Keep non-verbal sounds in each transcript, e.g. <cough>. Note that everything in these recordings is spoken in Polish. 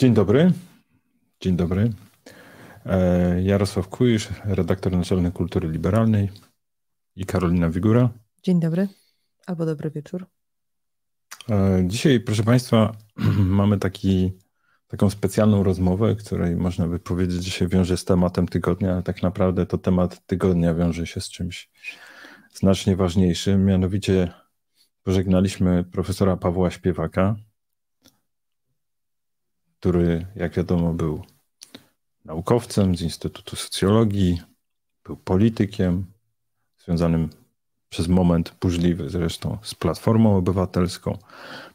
Dzień dobry. Dzień dobry. E, Jarosław Kujisz, redaktor naczelny Kultury Liberalnej i Karolina Wigura. Dzień dobry albo dobry wieczór. E, dzisiaj, proszę Państwa, <clears throat> mamy taki, taką specjalną rozmowę, której można by powiedzieć, że się wiąże z tematem tygodnia, ale tak naprawdę to temat tygodnia wiąże się z czymś znacznie ważniejszym. Mianowicie pożegnaliśmy profesora Pawła Śpiewaka, który, jak wiadomo, był naukowcem z Instytutu Socjologii, był politykiem związanym przez moment burzliwy zresztą z Platformą Obywatelską,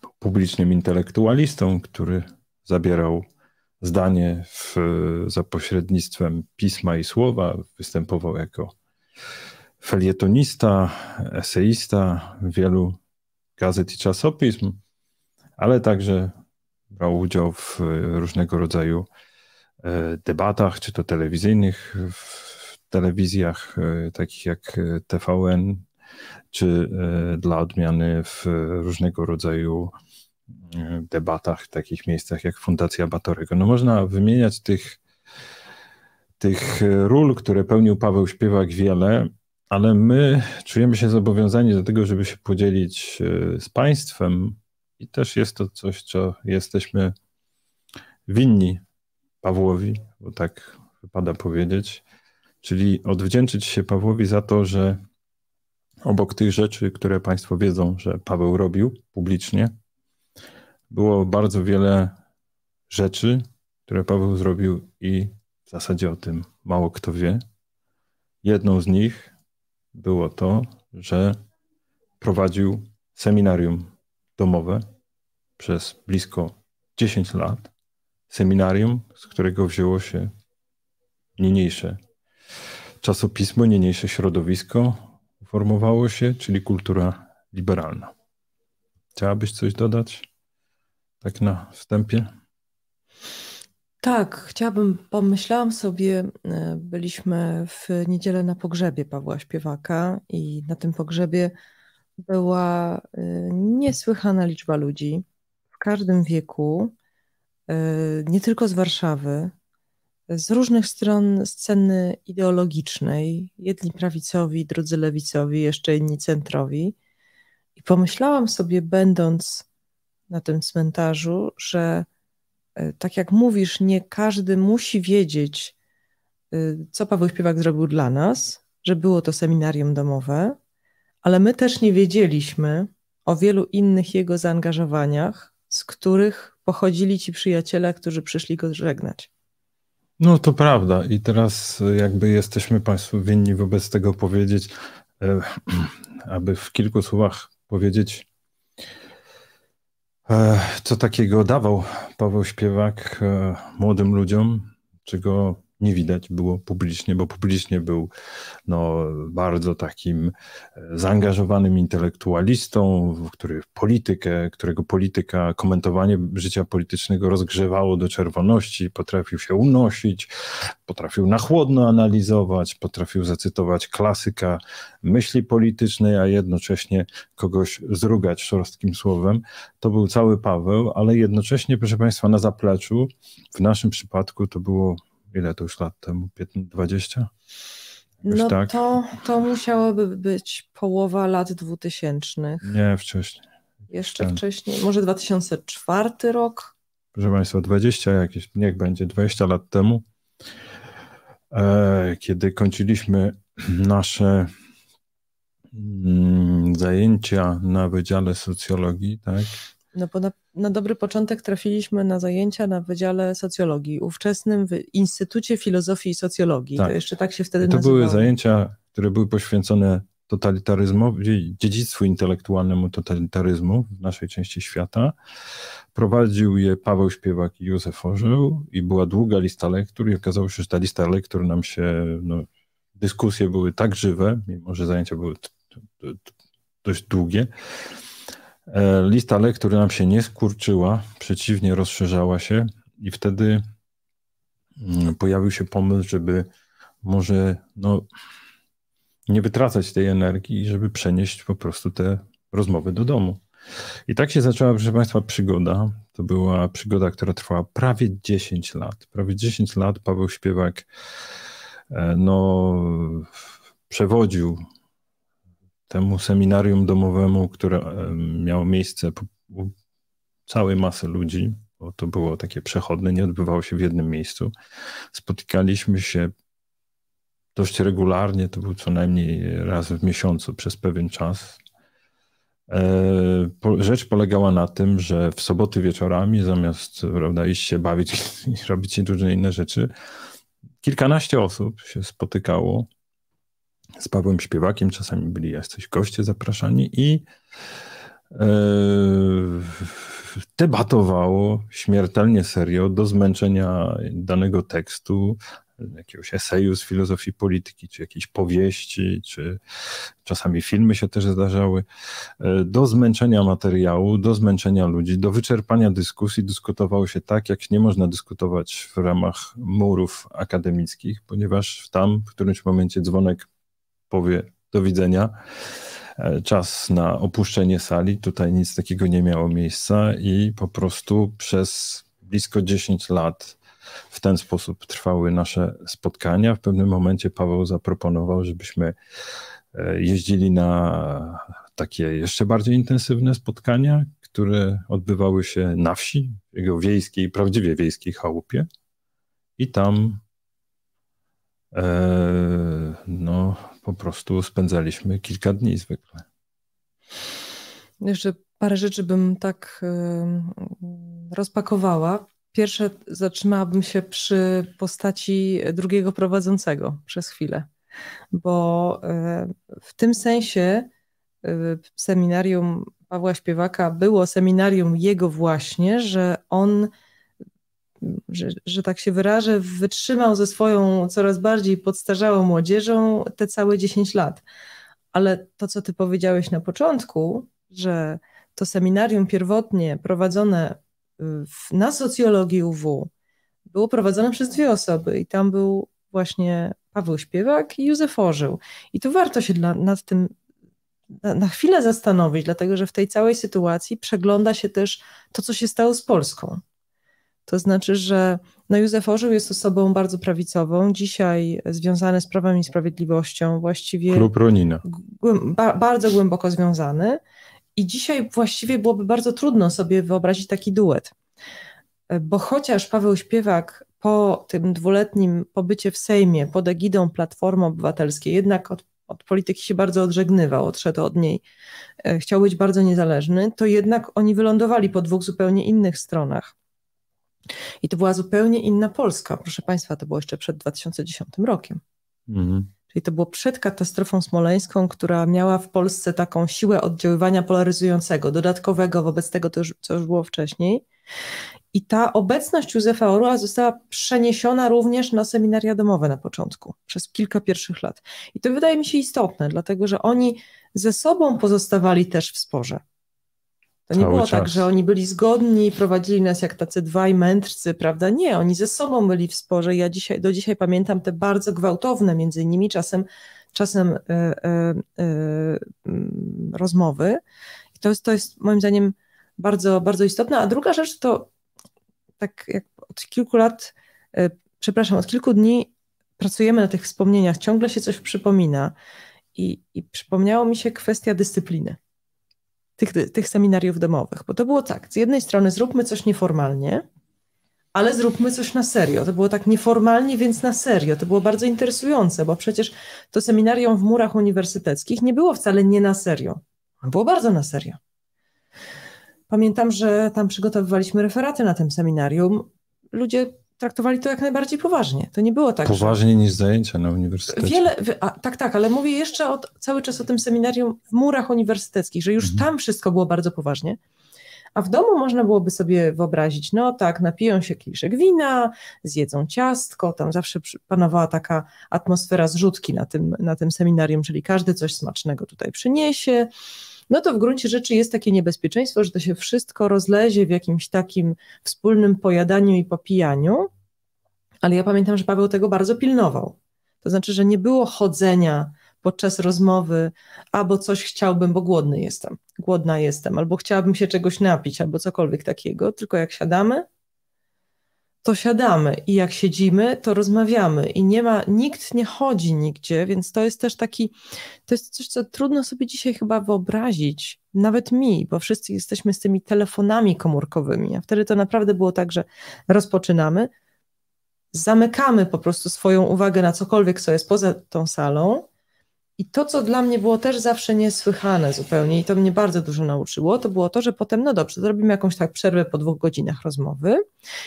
był publicznym intelektualistą, który zabierał zdanie w, za pośrednictwem pisma i słowa, występował jako felietonista, eseista wielu gazet i czasopism, ale także brał udział w e, różnego rodzaju e, debatach, czy to telewizyjnych, w telewizjach e, takich jak TVN, czy dla odmiany w różnego rodzaju debatach, w takich miejscach jak Fundacja Batorego. No można wymieniać tych, tych ról, które pełnił Paweł Śpiewak wiele, ale my czujemy się zobowiązani do tego, żeby się podzielić z Państwem i też jest to coś, co jesteśmy winni Pawłowi, bo tak wypada powiedzieć, czyli odwdzięczyć się Pawłowi za to, że obok tych rzeczy, które Państwo wiedzą, że Paweł robił publicznie, było bardzo wiele rzeczy, które Paweł zrobił i w zasadzie o tym mało kto wie. Jedną z nich było to, że prowadził seminarium domowe przez blisko 10 lat seminarium, z którego wzięło się niniejsze czasopismo, niniejsze środowisko formowało się, czyli kultura liberalna. Chciałabyś coś dodać? Tak na wstępie? Tak, chciałabym, pomyślałam sobie, e, byliśmy w niedzielę na pogrzebie Pawła Śpiewaka i na tym pogrzebie była e, niesłychana liczba ludzi każdym wieku, e, nie tylko z Warszawy, z różnych stron sceny ideologicznej, jedni prawicowi, drudzy lewicowi, jeszcze inni centrowi. I pomyślałam sobie, będąc na tym cmentarzu, że e, tak jak mówisz, nie każdy musi wiedzieć, e, co Paweł Śpiewak zrobił dla nas, że było to seminarium domowe, ale my też nie wiedzieliśmy o wielu innych jego zaangażowaniach, z których pochodzili ci przyjaciele, którzy przyszli go żegnać. No to prawda. I teraz e, jakby jesteśmy Państwu winni wobec tego powiedzieć, e, <clears throat> aby w kilku słowach powiedzieć, e, co takiego dawał Paweł Śpiewak młodym ludziom, czego nie widać było publicznie, bo publicznie był no, bardzo takim e, zaangażowanym intelektualistą, który politykę, którego polityka, komentowanie życia politycznego rozgrzewało do czerwoności, potrafił się unosić, potrafił na chłodno analizować, potrafił zacytować klasyka myśli politycznej, a jednocześnie kogoś zrugać szorstkim słowem. To był cały Paweł, ale jednocześnie, proszę Państwa, na zapleczu, w naszym przypadku to było ile to już lat temu? 20? Jakoś no tak? to, to musiałoby być połowa lat 2000. Nie, wcześniej. Jeszcze Ten. wcześniej, może 2004 rok. Proszę Państwa, 20 jakieś, niech będzie 20 lat temu, e, kiedy kończyliśmy nasze mm, zajęcia na Wydziale Socjologii, tak? No bo na na dobry początek trafiliśmy na zajęcia na Wydziale Socjologii, ówczesnym Instytucie Filozofii i Socjologii. Tak. To jeszcze tak się wtedy I To nazywało. były zajęcia, które były poświęcone totalitaryzmowi, dziedzictwu intelektualnemu totalitaryzmu w naszej części świata. Prowadził je Paweł Śpiewak i Józef Orzeł i była długa lista lektur i okazało się, że ta lista lektur nam się, no, dyskusje były tak żywe, mimo że zajęcia były dość długie, E, lista lektur nam się nie skurczyła, przeciwnie, rozszerzała się, i wtedy mm, pojawił się pomysł, żeby może no, nie wytracać tej energii, żeby przenieść po prostu te rozmowy do domu. I tak się zaczęła, proszę Państwa, przygoda. To była przygoda, która trwała prawie 10 lat. Prawie 10 lat Paweł Śpiewak e, no, przewodził temu seminarium domowemu, które miało miejsce u całej masy ludzi, bo to było takie przechodne, nie odbywało się w jednym miejscu. Spotykaliśmy się dość regularnie, to był co najmniej raz w miesiącu przez pewien czas. E, rzecz polegała na tym, że w soboty wieczorami, zamiast prawda, iść się bawić <laughs> i robić różne inne rzeczy, kilkanaście osób się spotykało z Pawłem Śpiewakiem, czasami byli jacyś goście zapraszani i yy, debatowało śmiertelnie serio do zmęczenia danego tekstu, jakiegoś eseju z filozofii polityki, czy jakiejś powieści, czy czasami filmy się też zdarzały, e, do zmęczenia materiału, do zmęczenia ludzi, do wyczerpania dyskusji dyskutowało się tak, jak nie można dyskutować w ramach murów akademickich, ponieważ tam w którymś momencie dzwonek powie do widzenia, e, czas na opuszczenie sali. Tutaj nic takiego nie miało miejsca i po prostu przez blisko 10 lat w ten sposób trwały nasze spotkania. W pewnym momencie Paweł zaproponował, żebyśmy e, jeździli na takie jeszcze bardziej intensywne spotkania, które odbywały się na wsi, w jego wiejskiej, prawdziwie wiejskiej chałupie. I tam e, no, po prostu spędzaliśmy kilka dni zwykle. Jeszcze parę rzeczy bym tak rozpakowała. Pierwsze zatrzymałabym się przy postaci drugiego prowadzącego przez chwilę, bo e, w tym sensie e, seminarium Pawła Śpiewaka było seminarium jego właśnie, że on że, że tak się wyrażę, wytrzymał ze swoją coraz bardziej podstarzałą młodzieżą te całe 10 lat. Ale to, co ty powiedziałeś na początku, że to seminarium pierwotnie prowadzone y, w, na socjologii UW było prowadzone przez dwie osoby i tam był właśnie Paweł Śpiewak i Józef Orzył. I tu warto się dla, nad tym na, na chwilę zastanowić, dlatego że w tej całej sytuacji przegląda się też to, co się stało z Polską. To znaczy, że no Józef Orzeł jest osobą bardzo prawicową, dzisiaj związany z Prawem i Sprawiedliwością, właściwie... Klub Ronina. ba, bardzo głęboko związany i dzisiaj właściwie byłoby bardzo trudno sobie wyobrazić taki duet. Bo chociaż Paweł Śpiewak po tym dwuletnim pobycie w Sejmie pod egidą Platformy Obywatelskiej jednak od, od polityki się bardzo odżegnywał, odszedł od niej, e, chciał być bardzo niezależny, to jednak oni wylądowali po dwóch zupełnie innych stronach. I to była zupełnie inna Polska. Proszę Państwa, to było jeszcze przed 2010 rokiem. Mhm. Czyli to było przed katastrofą smoleńską, która miała w Polsce taką siłę oddziaływania polaryzującego, dodatkowego wobec tego, co już było wcześniej. I ta obecność Józefa Orła została przeniesiona również na seminaria domowe na początku, przez kilka pierwszych lat. I to wydaje mi się istotne, dlatego że oni ze sobą pozostawali też w sporze. To nie było tak, czas. tak, że oni byli zgodni prowadzili nas jak tacy dwaj mędrcy, prawda? Nie, oni ze sobą byli w sporze. Ja dzisiaj, do dzisiaj pamiętam te bardzo gwałtowne między nimi czasem, czasem y, y, y, rozmowy. I to, jest, to jest moim zdaniem bardzo, bardzo istotne. A druga rzecz to tak jak od kilku lat, e, przepraszam, od kilku dni pracujemy na tych wspomnieniach, ciągle się coś przypomina i, i przypomniało mi się kwestia dyscypliny tych, tych seminariów domowych, bo to było tak, z jednej strony zróbmy coś nieformalnie, ale zróbmy coś na serio. To było tak nieformalnie, więc na serio. To było bardzo interesujące, bo przecież to seminarium w murach uniwersyteckich nie było wcale nie na serio. Było bardzo na serio. Pamiętam, że tam przygotowywaliśmy referaty na tym seminarium. Ludzie traktowali to jak najbardziej poważnie. To nie było tak. Poważnie że... niż zajęcia na uniwersytecie. Wiele, a, tak, tak, ale mówię jeszcze od cały czas o tym seminarium w murach uniwersyteckich, że już mhm. tam wszystko było bardzo poważnie. A w domu można byłoby sobie wyobrazić, no tak, napiją się kieliszek wina, zjedzą ciastko, tam zawsze panowała taka atmosfera zrzutki na tym, na tym seminarium, czyli każdy coś smacznego tutaj przyniesie, no to w gruncie rzeczy jest takie niebezpieczeństwo, że to się wszystko rozlezie w jakimś takim wspólnym pojadaniu i popijaniu. Ale ja pamiętam, że Paweł tego bardzo pilnował. To znaczy, że nie było chodzenia podczas rozmowy, albo coś chciałbym, bo głodny jestem, głodna jestem, albo chciałabym się czegoś napić, albo cokolwiek takiego, tylko jak siadamy, to siadamy i jak siedzimy, to rozmawiamy i nie ma, nikt nie chodzi nigdzie, więc to jest też taki, to jest coś, co trudno sobie dzisiaj chyba wyobrazić, nawet mi, bo wszyscy jesteśmy z tymi telefonami komórkowymi, a wtedy to naprawdę było tak, że rozpoczynamy, zamykamy po prostu swoją uwagę na cokolwiek, co jest poza tą salą i to, co dla mnie było też zawsze niesłychane zupełnie i to mnie bardzo dużo nauczyło, to było to, że potem, no dobrze, zrobimy jakąś tak przerwę po dwóch godzinach rozmowy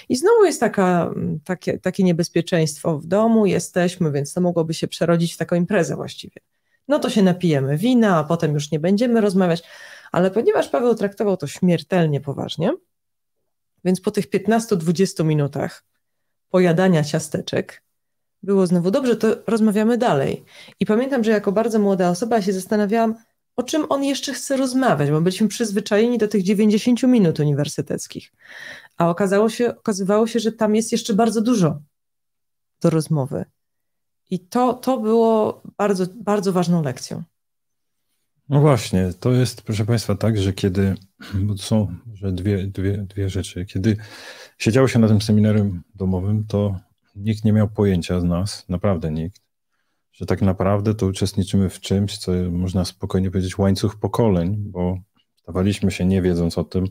i znowu jest taka, mm, takie, takie niebezpieczeństwo w domu, jesteśmy, więc to mogłoby się przerodzić w taką imprezę właściwie. No to się napijemy wina, a potem już nie będziemy rozmawiać, ale ponieważ Paweł traktował to śmiertelnie poważnie, więc po tych 15-20 minutach pojadania ciasteczek, było znowu dobrze, to rozmawiamy dalej. I pamiętam, że jako bardzo młoda osoba się zastanawiałam, o czym on jeszcze chce rozmawiać, bo byliśmy przyzwyczajeni do tych 90 minut uniwersyteckich. A okazało się, okazywało się, że tam jest jeszcze bardzo dużo do rozmowy. I to, to było bardzo, bardzo ważną lekcją. No właśnie, to jest, proszę Państwa, tak, że kiedy, bo to są dwie, dwie, dwie rzeczy, kiedy siedziało się na tym seminarium domowym, to nikt nie miał pojęcia z nas, naprawdę nikt, że tak naprawdę to uczestniczymy w czymś, co można spokojnie powiedzieć łańcuch pokoleń, bo stawaliśmy się, nie wiedząc o tym,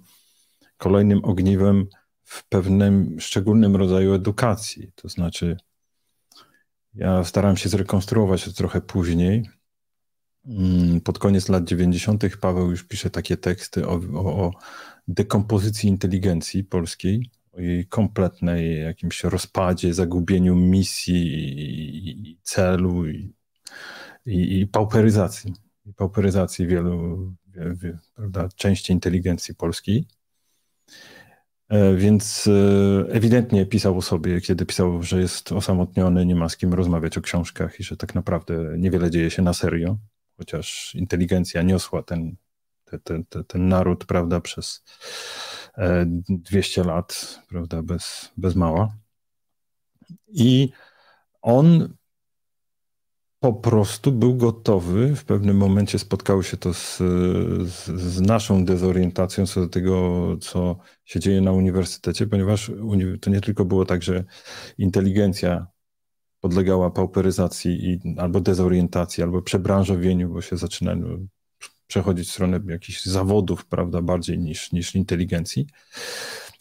kolejnym ogniwem w pewnym szczególnym rodzaju edukacji. To znaczy, ja staram się zrekonstruować to trochę później. Mm, pod koniec lat 90. Paweł już pisze takie teksty o, o, o dekompozycji inteligencji polskiej, o jej kompletnej jakimś rozpadzie, zagubieniu misji i, celu i, i, i pauperyzacji. I pauperyzacji wielu, wie, wie, prawda, części inteligencji polskiej. E, więc e, ewidentnie pisał o sobie, kiedy pisał, że jest osamotniony, nie ma z kim rozmawiać o książkach i że tak naprawdę niewiele dzieje się na serio, chociaż inteligencja niosła ten, ten, ten, ten naród, prawda, przez 200 e, lat, prawda, bez, bez mała. I on po prostu był gotowy. W pewnym momencie spotkało się to z, z, z, naszą dezorientacją co do tego, co się dzieje na uniwersytecie, ponieważ to nie tylko było tak, że inteligencja podlegała pauperyzacji i, albo dezorientacji, albo przebranżowieniu, bo się zaczynają no, przechodzić w stronę jakichś zawodów, prawda, bardziej niż, niż inteligencji.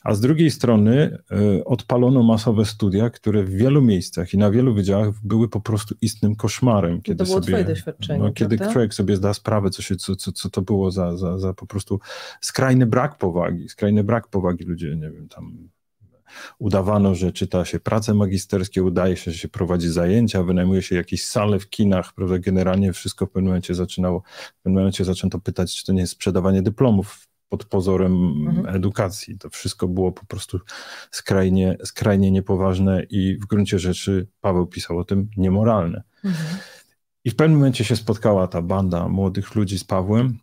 A z drugiej strony y, odpalono masowe studia, które w wielu miejscach i na wielu wydziałach były po prostu istnym koszmarem. No kiedy to było sobie, doświadczenie. No, kiedy prawda? człowiek sobie zda sprawę, co, się, co, co, co to było za, za, za po prostu skrajny brak powagi, skrajny brak powagi ludzie, nie wiem, tam udawano, że czyta się prace magisterskie, udaje się, że się prowadzi zajęcia, wynajmuje się jakieś sale w kinach, prawda? Generalnie wszystko w pewnym momencie zaczynało, w pewnym momencie zaczęto pytać, czy to nie jest sprzedawanie dyplomów pod pozorem mhm. edukacji. To wszystko było po prostu skrajnie, skrajnie niepoważne i w gruncie rzeczy Paweł pisał o tym niemoralne. Mhm. I w pewnym momencie się spotkała ta banda młodych ludzi z Pawłem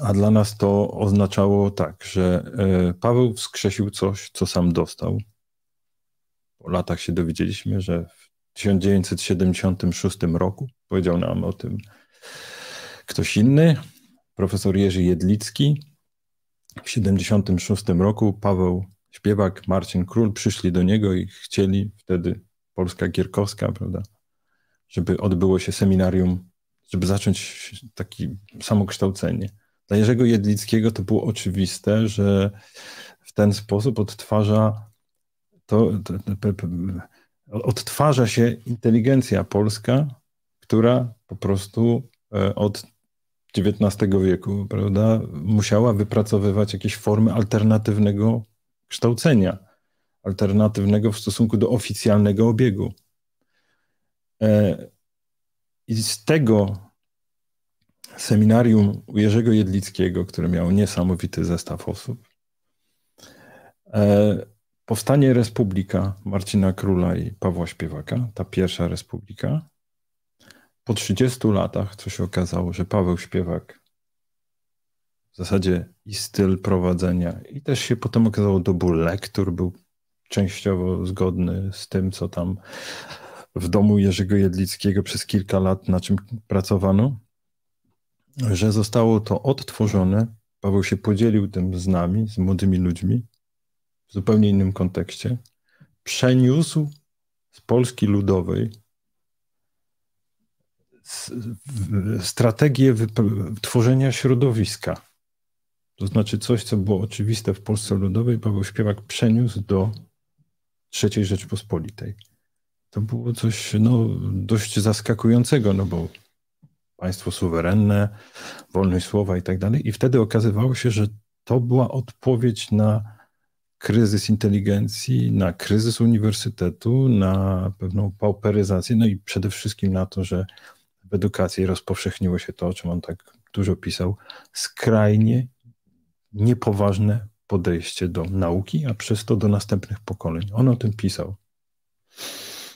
a dla nas to oznaczało tak, że e, Paweł wskrzesił coś, co sam dostał. Po latach się dowiedzieliśmy, że w 1976 roku powiedział nam o tym ktoś inny, profesor Jerzy Jedlicki. W 76 roku Paweł Śpiewak, Marcin Król przyszli do niego i chcieli wtedy Polska Gierkowska, prawda, żeby odbyło się seminarium, żeby zacząć takie samokształcenie. Dla Jerzego Jedlickiego to było oczywiste, że w ten sposób odtwarza to, to, to odtwarza się inteligencja polska, która po prostu e, od XIX wieku, prawda, musiała wypracowywać jakieś formy alternatywnego kształcenia, alternatywnego w stosunku do oficjalnego obiegu. E, I z tego seminarium u Jerzego Jedlickiego, które miało niesamowity zestaw osób. E, powstanie Respublika Marcina Króla i Pawła Śpiewaka, ta pierwsza Respublika. Po 30 latach, co się okazało, że Paweł Śpiewak w zasadzie i styl prowadzenia, i też się potem okazało dobór lektur był częściowo zgodny z tym, co tam w domu Jerzego Jedlickiego przez kilka lat na czym pracowano że zostało to odtworzone. Paweł się podzielił tym z nami, z młodymi ludźmi, w zupełnie innym kontekście. Przeniósł z Polski Ludowej strategię tworzenia środowiska. To znaczy coś, co było oczywiste w Polsce Ludowej, Paweł Śpiewak przeniósł do III Rzeczpospolitej. To było coś no, dość zaskakującego, no bo państwo suwerenne, wolność słowa i tak dalej. I wtedy okazywało się, że to była odpowiedź na kryzys inteligencji, na kryzys uniwersytetu, na pewną pauperyzację, no i przede wszystkim na to, że w edukacji rozpowszechniło się to, o czym on tak dużo pisał, skrajnie niepoważne podejście do nauki, a przez to do następnych pokoleń. On o tym pisał.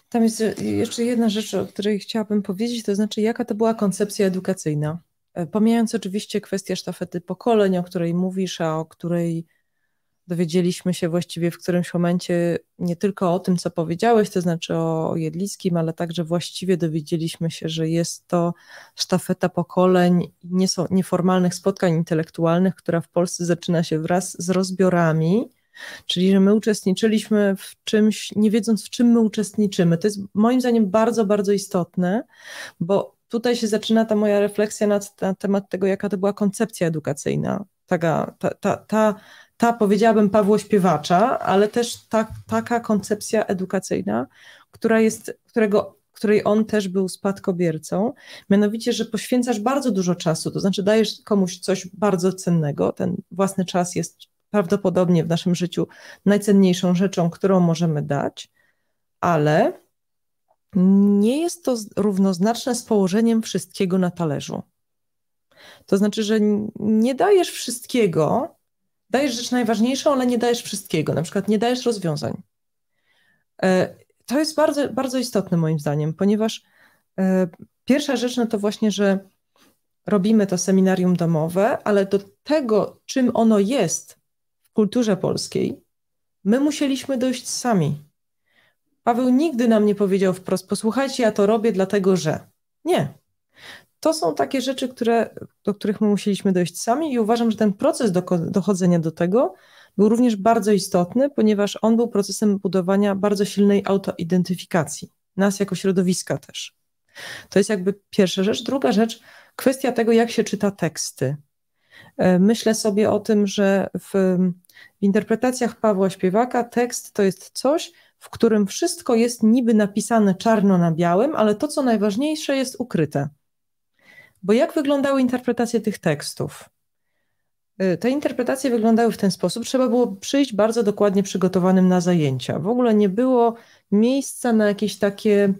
Tam jest e, jeszcze jedna rzecz, o której chciałabym powiedzieć, to znaczy jaka to była koncepcja edukacyjna. E, pomijając oczywiście kwestię sztafety pokoleń, o której mówisz, a o której dowiedzieliśmy się właściwie w którymś momencie nie tylko o tym, co powiedziałeś, to znaczy o Jedlickim, ale także właściwie dowiedzieliśmy się, że jest to sztafeta pokoleń nieformalnych spotkań intelektualnych, która w Polsce zaczyna się wraz z rozbiorami Czyli, że my uczestniczyliśmy w czymś, nie wiedząc w czym my uczestniczymy. To jest moim zdaniem bardzo, bardzo istotne, bo tutaj się zaczyna ta moja refleksja na, na temat tego, jaka to była koncepcja edukacyjna. Taka, ta, ta, ta, ta powiedziałabym Pawło Śpiewacza, ale też ta, taka koncepcja edukacyjna, która jest, którego której on też był spadkobiercą, mianowicie, że poświęcasz bardzo dużo czasu, to znaczy dajesz komuś coś bardzo cennego, ten własny czas jest prawdopodobnie w naszym życiu najcenniejszą rzeczą, którą możemy dać, ale nie jest to równoznaczne z położeniem wszystkiego na talerzu. To znaczy, że nie dajesz wszystkiego, dajesz rzecz najważniejszą, ale nie dajesz wszystkiego, na przykład nie dajesz rozwiązań. E, to jest bardzo, bardzo istotne moim zdaniem, ponieważ e, pierwsza rzecz no to właśnie, że robimy to seminarium domowe, ale do tego, czym ono jest, kulturze polskiej, my musieliśmy dojść sami. Paweł nigdy nam nie powiedział wprost: Posłuchajcie, ja to robię dlatego, że. Nie. To są takie rzeczy, które, do których my musieliśmy dojść sami, i uważam, że ten proces dochodzenia do tego był również bardzo istotny, ponieważ on był procesem budowania bardzo silnej autoidentyfikacji, nas jako środowiska też. To jest jakby pierwsza rzecz. Druga rzecz, kwestia tego, jak się czyta teksty. E, myślę sobie o tym, że w w interpretacjach Pawła Śpiewaka tekst to jest coś, w którym wszystko jest niby napisane czarno na białym, ale to, co najważniejsze, jest ukryte. Bo jak wyglądały interpretacje tych tekstów? Y, te interpretacje wyglądały w ten sposób. Trzeba było przyjść bardzo dokładnie przygotowanym na zajęcia. W ogóle nie było miejsca na jakieś takie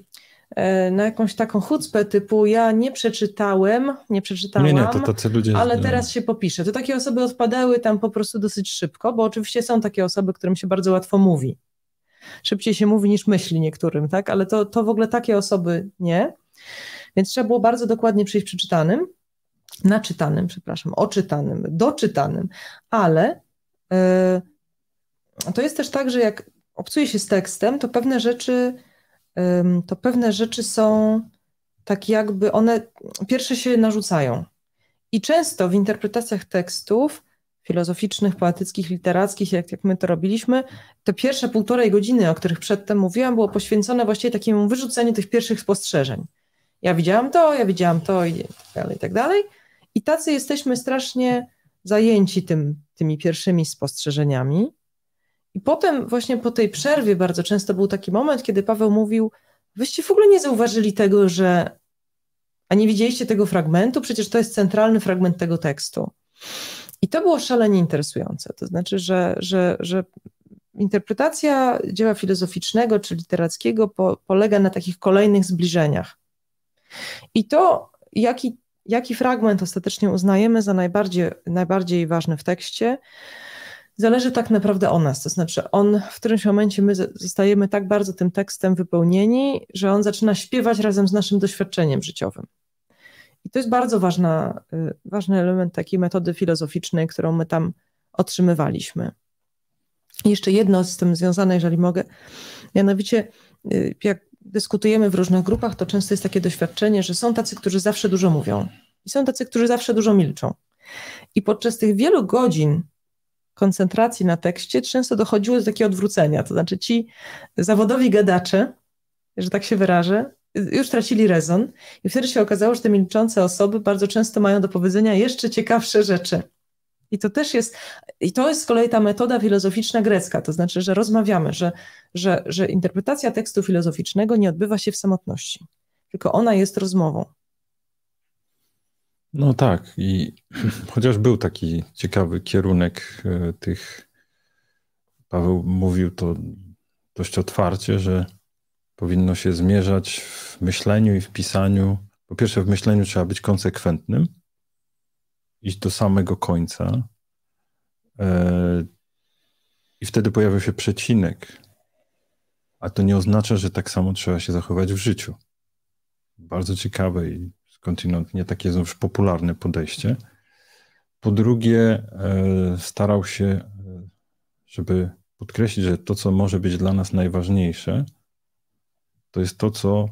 E, na jakąś taką chucpę typu ja nie przeczytałem, nie przeczytałam, nie, nie, to tacy ludzie, ale nie. teraz się popiszę. To takie osoby odpadały tam po prostu dosyć szybko, bo oczywiście są takie osoby, którym się bardzo łatwo mówi. Szybciej się mówi niż myśli niektórym, tak? Ale to, to w ogóle takie osoby nie. Więc trzeba było bardzo dokładnie przyjść przeczytanym, naczytanym, przepraszam, oczytanym, doczytanym, ale yy, to jest też tak, że jak obcuje się z tekstem, to pewne rzeczy to pewne rzeczy są tak jakby one pierwsze się narzucają. I często w interpretacjach tekstów filozoficznych, poetyckich, literackich, jak, jak my to robiliśmy, te pierwsze półtorej godziny, o których przedtem mówiłam, było poświęcone właściwie takiemu wyrzuceniu tych pierwszych spostrzeżeń. Ja widziałam to, ja widziałam to i tak dalej, i tak dalej. I tacy jesteśmy strasznie zajęci tym, tymi pierwszymi spostrzeżeniami, i potem właśnie po tej przerwie bardzo często był taki moment, kiedy Paweł mówił, wyście w ogóle nie zauważyli tego, że a nie widzieliście tego fragmentu, przecież to jest centralny fragment tego tekstu. I to było szalenie interesujące. To znaczy, że, że, że interpretacja dzieła filozoficznego czy literackiego po, polega na takich kolejnych zbliżeniach. I to, jaki, jaki fragment ostatecznie uznajemy za najbardziej, najbardziej ważny w tekście, zależy tak naprawdę o nas. To znaczy, on w którymś momencie my zostajemy tak bardzo tym tekstem wypełnieni, że on zaczyna śpiewać razem z naszym doświadczeniem życiowym. I to jest bardzo ważna, y, ważny element takiej metody filozoficznej, którą my tam otrzymywaliśmy. I jeszcze jedno z tym związane, jeżeli mogę, mianowicie y, jak dyskutujemy w różnych grupach, to często jest takie doświadczenie, że są tacy, którzy zawsze dużo mówią i są tacy, którzy zawsze dużo milczą. I podczas tych wielu godzin koncentracji na tekście często dochodziło do takiego odwrócenia. To znaczy ci zawodowi gadacze, że tak się wyrażę, już tracili rezon i wtedy się okazało, że te milczące osoby bardzo często mają do powiedzenia jeszcze ciekawsze rzeczy. I to też jest, i to jest z kolei ta metoda filozoficzna grecka, to znaczy, że rozmawiamy, że, że, że interpretacja tekstu filozoficznego nie odbywa się w samotności, tylko ona jest rozmową. No tak, i <clears throat> chociaż był taki ciekawy kierunek e, tych. Paweł mówił to dość otwarcie, że powinno się zmierzać w myśleniu i w pisaniu. Po pierwsze, w myśleniu trzeba być konsekwentnym, iść do samego końca. E, I wtedy pojawia się przecinek. A to nie oznacza, że tak samo trzeba się zachować w życiu. Bardzo ciekawe i skądinąd nie takie znów popularne podejście. Po drugie, e, starał się, e, żeby podkreślić, że to, co może być dla nas najważniejsze, to jest to, co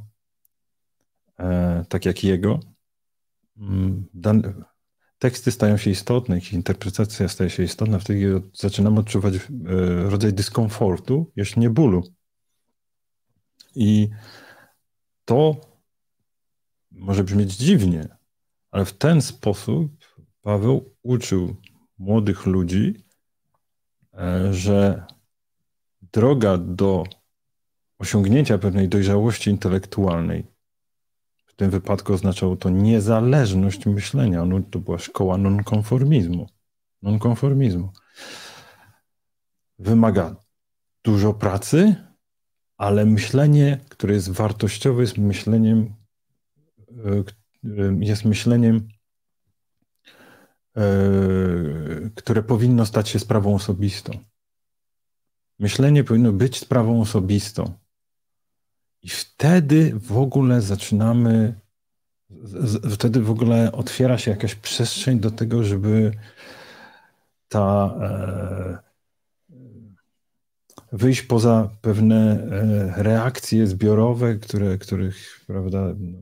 e, tak jak jego, mm, teksty stają się istotne, ich interpretacja staje się istotna, wtedy zaczynamy odczuwać rodzaj dyskomfortu, jeśli nie bólu. I to może brzmieć dziwnie, ale w ten sposób Paweł uczył młodych ludzi, e, że droga do osiągnięcia pewnej dojrzałości intelektualnej, w tym wypadku oznaczało to niezależność myślenia. No, to była szkoła nonkonformizmu. Nonkonformizmu. Wymaga dużo pracy, ale myślenie, które jest wartościowe, jest myśleniem jest myśleniem, e, które powinno stać się sprawą osobistą. Myślenie powinno być sprawą osobistą. I wtedy w ogóle zaczynamy, wtedy w ogóle otwiera się jakaś przestrzeń do tego, żeby ta e, wyjść poza pewne e, reakcje zbiorowe, które, których prawda, no,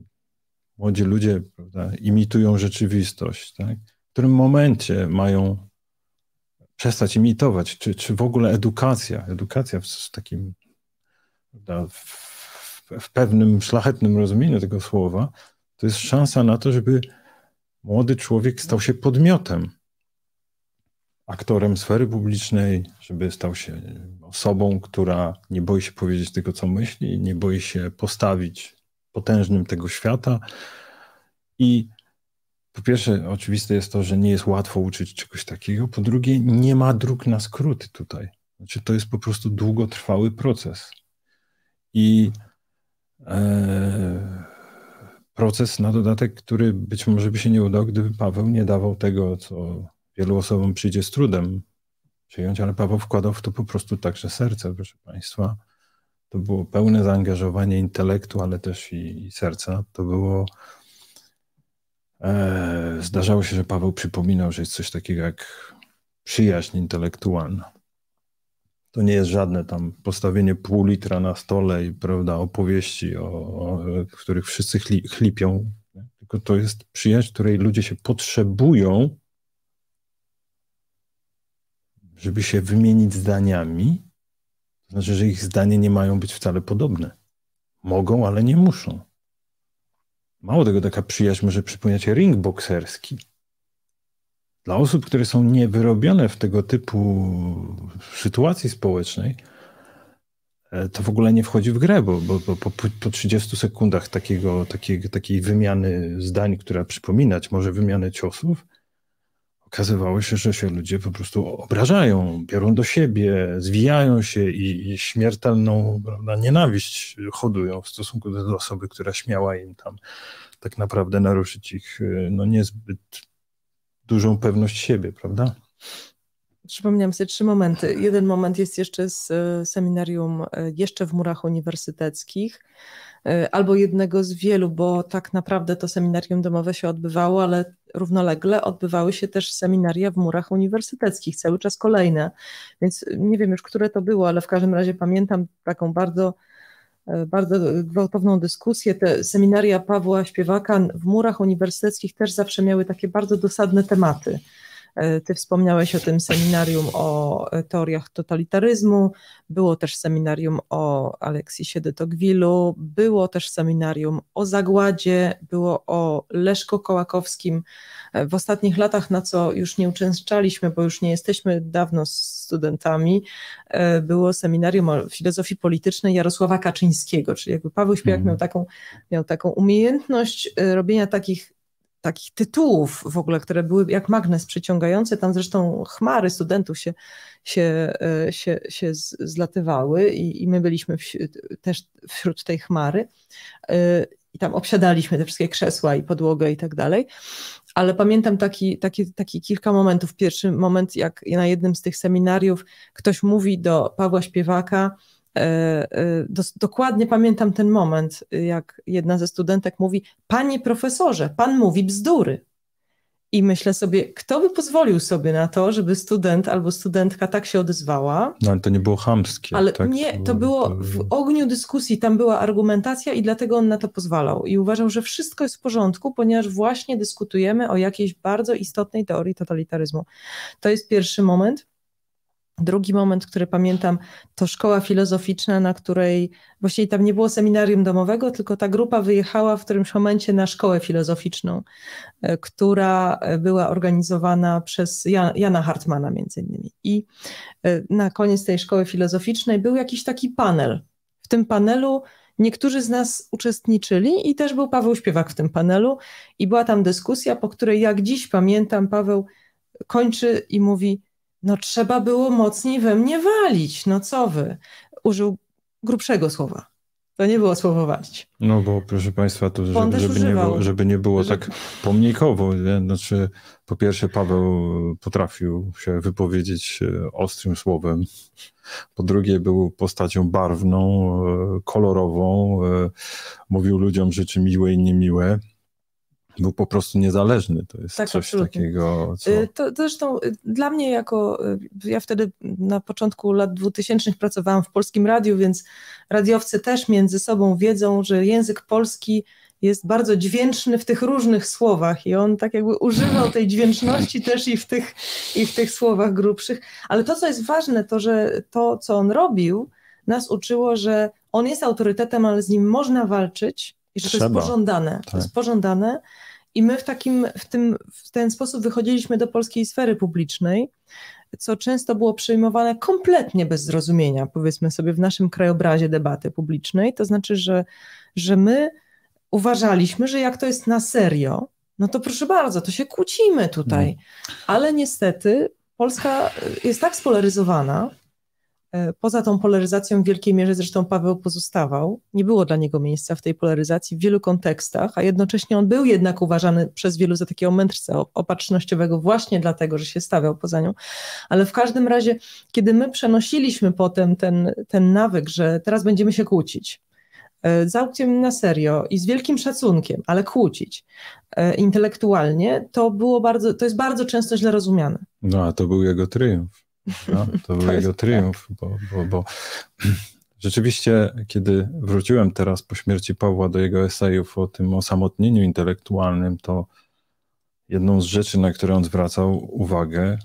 młodzi ludzie prawda, imitują rzeczywistość, tak? w którym momencie mają przestać imitować, czy, czy w ogóle edukacja, edukacja w takim prawda, w, w pewnym szlachetnym rozumieniu tego słowa, to jest szansa na to, żeby młody człowiek stał się podmiotem, aktorem sfery publicznej, żeby stał się osobą, która nie boi się powiedzieć tego, co myśli, nie boi się postawić potężnym tego świata. I po pierwsze, oczywiste jest to, że nie jest łatwo uczyć czegoś takiego. Po drugie, nie ma dróg na skróty tutaj. Znaczy, to jest po prostu długotrwały proces. I e, proces na dodatek, który być może by się nie udał, gdyby Paweł nie dawał tego, co wielu osobom przyjdzie z trudem przyjąć, ale Paweł wkładał w to po prostu także serce, proszę Państwa to było pełne zaangażowanie intelektu, ale też i, i serca. To było. E, zdarzało się, że Paweł przypominał, że jest coś takiego jak przyjaźń intelektualna. To nie jest żadne tam postawienie pół litra na stole i prawda, opowieści, o, o w których wszyscy chli, chlipią, tylko to jest przyjaźń, której ludzie się potrzebują, żeby się wymienić zdaniami, znaczy, że ich zdanie nie mają być wcale podobne. Mogą, ale nie muszą. Mało tego, taka przyjaźń może przypominać ring bokserski. Dla osób, które są niewyrobione w tego typu sytuacji społecznej, e, to w ogóle nie wchodzi w grę, bo, bo, bo po, po 30 sekundach takiego, takiej wymiany zdań, która przypominać może wymianę ciosów, okazywało się, że się ludzie po prostu obrażają, biorą do siebie, zwijają się i, i śmiertelną prawda, nienawiść hodują w stosunku do osoby, która śmiała im tam tak naprawdę naruszyć ich y, no, niezbyt dużą pewność siebie, prawda? Przypomniałam sobie trzy momenty. Jeden moment jest jeszcze z y, seminarium, y, jeszcze w murach uniwersyteckich Y, albo jednego z wielu, bo tak naprawdę to seminarium domowe się odbywało, ale równolegle odbywały się też seminaria w murach uniwersyteckich, cały czas kolejne. Więc y, nie wiem już, które to było, ale w każdym razie pamiętam taką bardzo y, bardzo gwałtowną dyskusję. Te seminaria Pawła Śpiewaka w murach uniwersyteckich też zawsze miały takie bardzo dosadne tematy. E, ty wspomniałeś o tym seminarium o e, teoriach totalitaryzmu, było też seminarium o Aleksisie de było też seminarium o zagładzie, było o Leszko Kołakowskim. E, w ostatnich latach, na co już nie uczęszczaliśmy, bo już nie jesteśmy dawno studentami, było seminarium o filozofii politycznej Jarosława Kaczyńskiego, czyli jakby Paweł Śpiewak mhm. miał taką, miał taką umiejętność robienia takich takich tytułów w ogóle, które były jak magnes przyciągające. Tam zresztą chmary studentów się, się, e, się, się zlatywały i, i my byliśmy też wśród tej chmary. E, I tam obsiadaliśmy te wszystkie krzesła i podłogę i tak dalej. Ale pamiętam taki, taki, taki kilka momentów. Pierwszy moment, jak na jednym z tych seminariów ktoś mówi do Pawła Śpiewaka, E, e, dokładnie pamiętam ten moment, jak jedna ze studentek mówi: Panie profesorze, pan mówi bzdury. I myślę sobie, kto by pozwolił sobie na to, żeby student albo studentka tak się odezwała. No ale to nie było chamskie. Ale tak? nie, to no, było w ogniu dyskusji, tam była argumentacja i dlatego on na to pozwalał. I uważał, że wszystko jest w porządku, ponieważ właśnie dyskutujemy o jakiejś bardzo istotnej teorii totalitaryzmu. To jest pierwszy moment. Drugi moment, który pamiętam, to szkoła filozoficzna, na której właściwie tam nie było seminarium domowego, tylko ta grupa wyjechała w którymś momencie na szkołę filozoficzną, e, która e, była organizowana przez Jana Hartmana między innymi. I e, na koniec tej szkoły filozoficznej był jakiś taki panel. W tym panelu niektórzy z nas uczestniczyli i też był Paweł Śpiewak w tym panelu i była tam dyskusja, po której jak dziś pamiętam, Paweł kończy i mówi – no trzeba było mocniej we mnie walić, no co wy. Użył grubszego słowa. To nie było słowo walić. No bo proszę Państwa, to żeby, żeby nie było, żeby nie było tak pomnikowo, nie? znaczy po pierwsze Paweł potrafił się wypowiedzieć e, ostrym słowem, po drugie był postacią barwną, e, kolorową, e, mówił ludziom rzeczy miłe i niemiłe, był po prostu niezależny. To jest tak, coś absolutnie. takiego. Co... To, y, to zresztą y, dla mnie jako, y, ja wtedy na początku lat 2000 pracowałam w polskim radiu, więc radiowcy też między sobą wiedzą, że język polski jest bardzo dźwięczny w tych różnych słowach i on tak jakby używał tej dźwięczności <laughs> też i w tych, i w tych słowach grubszych. Ale to, co jest ważne, to że to, co on robił, nas uczyło, że on jest autorytetem, ale z nim można walczyć, i że Trzeba. to jest pożądane. Tak. To jest tak. pożądane. I my w, takim, w, tym, w ten sposób wychodziliśmy do polskiej sfery publicznej, co często było przyjmowane kompletnie bez zrozumienia, powiedzmy sobie, w naszym krajobrazie debaty publicznej. To znaczy, że, że my uważaliśmy, że jak to jest na serio, no to proszę bardzo, to się kłócimy tutaj. Mm. Ale niestety Polska jest tak spolaryzowana, E, poza tą polaryzacją w wielkiej mierze zresztą Paweł pozostawał. Nie było dla niego miejsca w tej polaryzacji w wielu kontekstach, a jednocześnie on był jednak uważany przez wielu za takiego mędrca opatrznościowego właśnie dlatego, że się stawiał poza nią. Ale w każdym razie, kiedy my przenosiliśmy potem ten, ten nawyk, że teraz będziemy się kłócić, e, z aukcją na serio i z wielkim szacunkiem, ale kłócić e, intelektualnie, to było bardzo, to jest bardzo często źle rozumiane. No a to był jego tryumf. No, to był jego triumf, tak. bo, bo, bo rzeczywiście, kiedy wróciłem teraz po śmierci Pawła do jego esejów o tym osamotnieniu intelektualnym, to jedną z rzeczy, na które on zwracał uwagę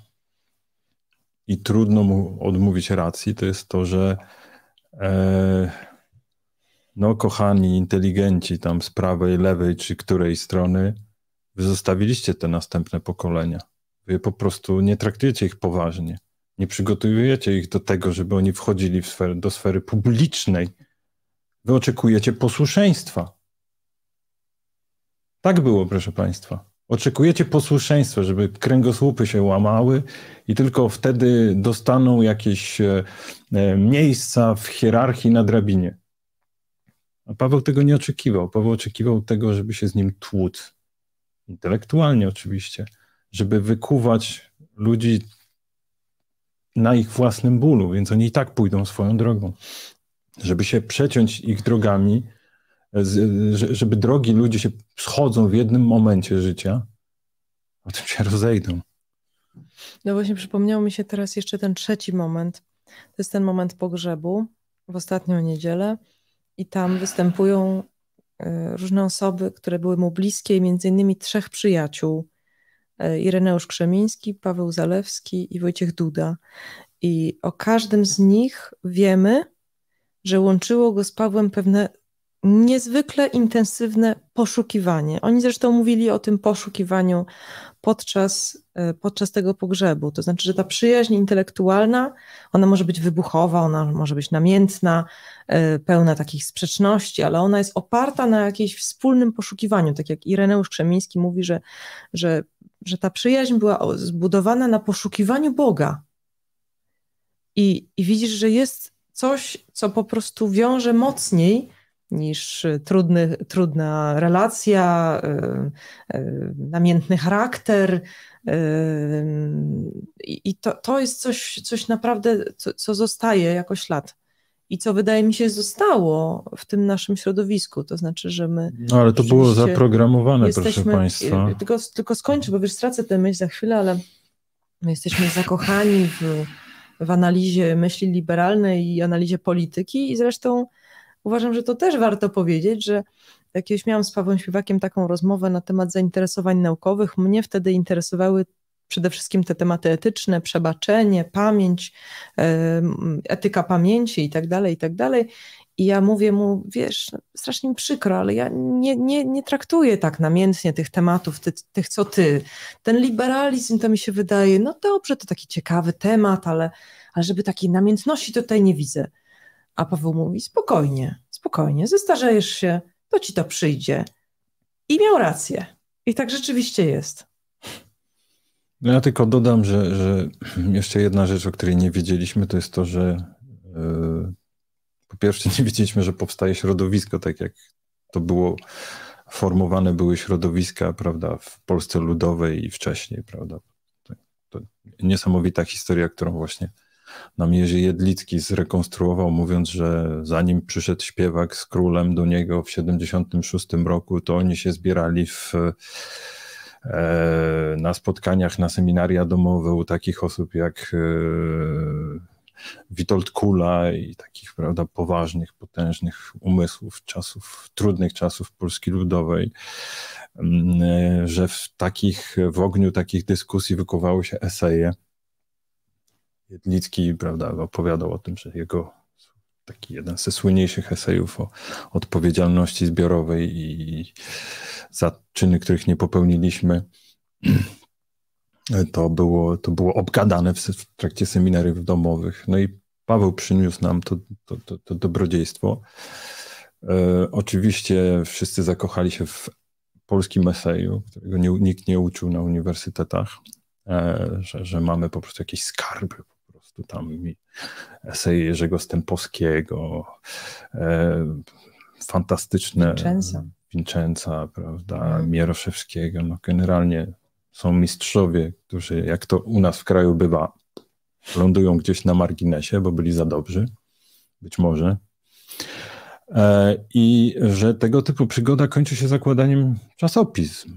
i trudno mu odmówić racji, to jest to, że e, no kochani inteligenci tam z prawej, lewej czy której strony, wy zostawiliście te następne pokolenia. Wy po prostu nie traktujecie ich poważnie nie przygotowujecie ich do tego, żeby oni wchodzili do sfery publicznej. Wy oczekujecie posłuszeństwa. Tak było, proszę Państwa. Oczekujecie posłuszeństwa, żeby kręgosłupy się łamały i tylko wtedy dostaną jakieś e, e, miejsca w hierarchii na drabinie. A Paweł tego nie oczekiwał. Paweł oczekiwał tego, żeby się z nim tłuc. Intelektualnie oczywiście, żeby wykuwać ludzi na ich własnym bólu, więc oni i tak pójdą swoją drogą. Żeby się przeciąć ich drogami, żeby drogi ludzie się schodzą w jednym momencie życia, potem się rozejdą. No właśnie przypomniał mi się teraz jeszcze ten trzeci moment. To jest ten moment pogrzebu w ostatnią niedzielę i tam występują e, różne osoby, które były mu bliskie, między innymi trzech przyjaciół E, Ireneusz Krzemiński, Paweł Zalewski i Wojciech Duda. I o każdym z nich wiemy, że łączyło go z Pawłem pewne niezwykle intensywne poszukiwanie. Oni zresztą mówili o tym poszukiwaniu podczas, e, podczas tego pogrzebu. To znaczy, że ta przyjaźń intelektualna, ona może być wybuchowa, ona może być namiętna, e, pełna takich sprzeczności, ale ona jest oparta na jakimś wspólnym poszukiwaniu. Tak jak Ireneusz Krzemiński mówi, że, że że ta przyjaźń była zbudowana na poszukiwaniu Boga. I, i widzisz, że jest coś, co po prostu wiąże mocniej niż trudny, trudna relacja, e, e, namiętny charakter. E, I to, to jest coś, coś naprawdę, co, co zostaje jako ślad i co wydaje mi się zostało w tym naszym środowisku. To znaczy, że my. No ale to było zaprogramowane, jesteśmy, proszę Państwa. Y, tylko, tylko skończę, bo wiesz, stracę tę myśl za chwilę, ale my jesteśmy zakochani w, w analizie myśli liberalnej i analizie polityki i zresztą uważam, że to też warto powiedzieć, że już miałam z Pawłem Śpiewakiem taką rozmowę na temat zainteresowań naukowych. Mnie wtedy interesowały przede wszystkim te tematy etyczne, przebaczenie, pamięć, e, etyka pamięci i tak dalej, i tak dalej. I ja mówię mu, wiesz, no, strasznie mi przykro, ale ja nie, nie, nie traktuję tak namiętnie tych tematów, ty, tych co ty. Ten liberalizm to mi się wydaje, no dobrze, to taki ciekawy temat, ale, ale żeby takiej namiętności tutaj nie widzę. A Paweł mówi, spokojnie, spokojnie, zestarzejesz się, to ci to przyjdzie. I miał rację. I tak rzeczywiście jest. No ja tylko dodam, że, że <clears throat> jeszcze jedna rzecz, o której nie wiedzieliśmy, to jest to, że e, po pierwsze nie wiedzieliśmy, że powstaje środowisko, tak jak to było, formowane były środowiska, prawda, w Polsce Ludowej i wcześniej, prawda. To, to niesamowita historia, którą właśnie nam Jerzy Jedlicki zrekonstruował, mówiąc, że zanim przyszedł śpiewak z królem do niego w 76 roku, to oni się zbierali w E, na spotkaniach, na seminaria domowe u takich osób jak e, Witold Kula i takich prawda, poważnych, potężnych umysłów czasów, trudnych czasów Polski Ludowej, mm, e, że w takich, w ogniu takich dyskusji wykowały się eseje. Jedlicki, prawda, opowiadał o tym, że jego taki jeden ze słynniejszych esejów o odpowiedzialności zbiorowej i za czyny, których nie popełniliśmy. <clears throat> To było, to było obgadane w, w trakcie seminariów domowych. No i Paweł przyniósł nam to, to, to, to dobrodziejstwo. E, oczywiście wszyscy zakochali się w polskim eseju, którego nie, nikt nie uczył na uniwersytetach, e, że, że mamy po prostu jakiś skarb, prostu tam eseje Jerzego Stępowskiego, e, fantastyczne Vincenza. Vincenza, prawda, mhm. Mieroszewskiego, no generalnie są mistrzowie, którzy jak to u nas w kraju bywa, lądują gdzieś na marginesie, bo byli za dobrzy, być może. E, I że tego typu przygoda kończy się zakładaniem czasopism,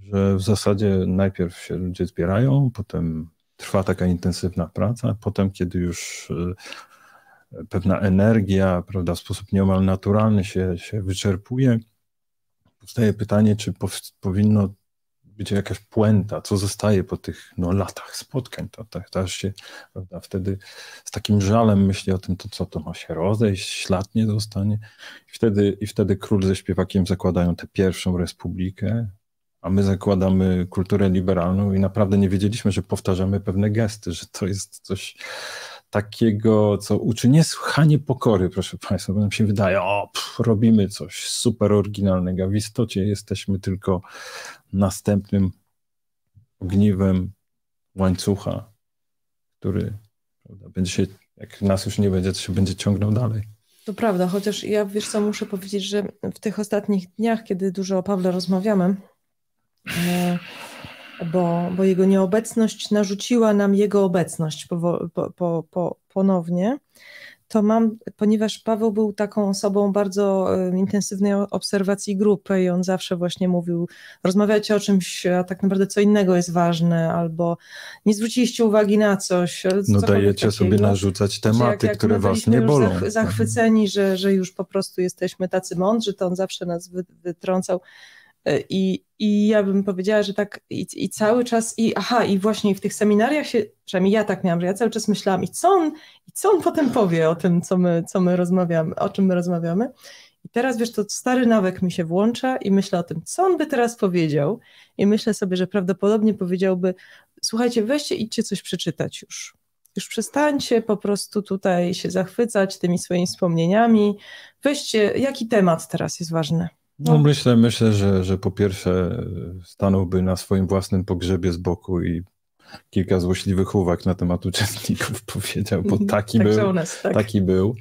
że w zasadzie najpierw się ludzie zbierają, potem trwa taka intensywna praca. Potem, kiedy już y, pewna energia, prawda, w sposób nieomal naturalny się, się wyczerpuje, powstaje pytanie, czy powinno być jakaś puenta, co zostaje po tych no, latach spotkań. To, to, to się prawda, wtedy z takim żalem myśli o tym, to co to ma się rozejść, ślad nie dostanie. I wtedy, I wtedy król ze śpiewakiem zakładają tę pierwszą republikę, a my zakładamy kulturę liberalną i naprawdę nie wiedzieliśmy, że powtarzamy pewne gesty, że to jest coś takiego, co uczy niesłychanie pokory, proszę Państwa, bo nam się wydaje, o, pff, robimy coś super oryginalnego, w istocie jesteśmy tylko następnym ogniwem łańcucha, który prawda, będzie się, jak nas już nie będzie, to się będzie ciągnął dalej. To prawda, chociaż ja wiesz co, muszę powiedzieć, że w tych ostatnich dniach, kiedy dużo o Pawle rozmawiamy, E, bo, bo jego nieobecność narzuciła nam jego obecność po, po, po, ponownie, to mam, ponieważ Paweł był taką osobą bardzo intensywnej obserwacji grupy i on zawsze właśnie mówił, rozmawiacie o czymś, a tak naprawdę co innego jest ważne, albo nie zwróciliście uwagi na coś. No dajecie takiego. sobie narzucać tematy, jak, jak które was nie bolą. Zachwyceni, że, że już po prostu jesteśmy tacy mądrzy, to on zawsze nas wytrącał E, I, I ja bym powiedziała, że tak i, i, cały czas, i aha, i właśnie w tych seminariach się, przynajmniej ja tak miałam, że ja cały czas myślałam, i co on, i co on potem powie o tym, co my, co my rozmawiamy, o czym my rozmawiamy. I teraz wiesz, to stary nawyk mi się włącza i myślę o tym, co on by teraz powiedział. I myślę sobie, że prawdopodobnie powiedziałby: Słuchajcie, weźcie, idźcie coś przeczytać już. Już przestańcie po prostu tutaj się zachwycać tymi swoimi wspomnieniami. Weźcie, jaki temat teraz jest ważny no, no, myślę, myślę, że, że po pierwsze e, stanąłby na swoim własnym pogrzebie z boku i kilka złośliwych uwag na temat uczestników <laughs> powiedział, bo mhm. taki, był, nas, tak. taki był.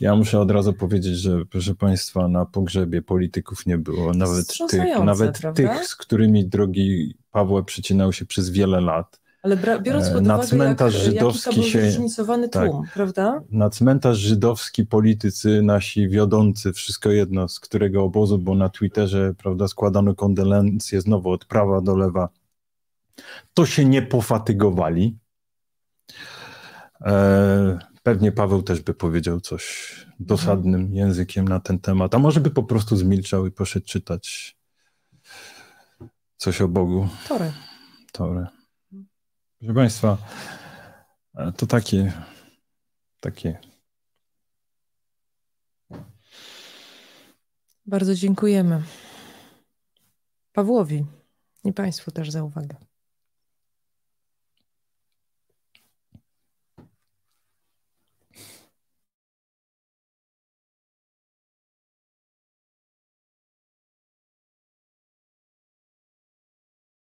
Ja muszę od razu powiedzieć, że proszę Państwa, na pogrzebie polityków nie było. Nawet, tych, nawet tych, z którymi drogi Pawła przecinał się przez wiele lat. Ale biorąc e, pod na uwagę, cmentarz jak, e, żydowski jaki się, zróżnicowany tak. tłum, tak, prawda? Na cmentarz żydowski politycy nasi wiodący, wszystko jedno, z którego obozu, bo na Twitterze prawda, składano kondolencje znowu od prawa do lewa, to się nie pofatygowali. E, pewnie Paweł też by powiedział coś dosadnym mhm. językiem na ten temat, a może by po prostu zmilczał i poszedł czytać coś o Bogu. Tory. Tory. Proszę Państwa, e, to takie, takie. Bardzo dziękujemy Pawłowi i Państwu też za uwagę.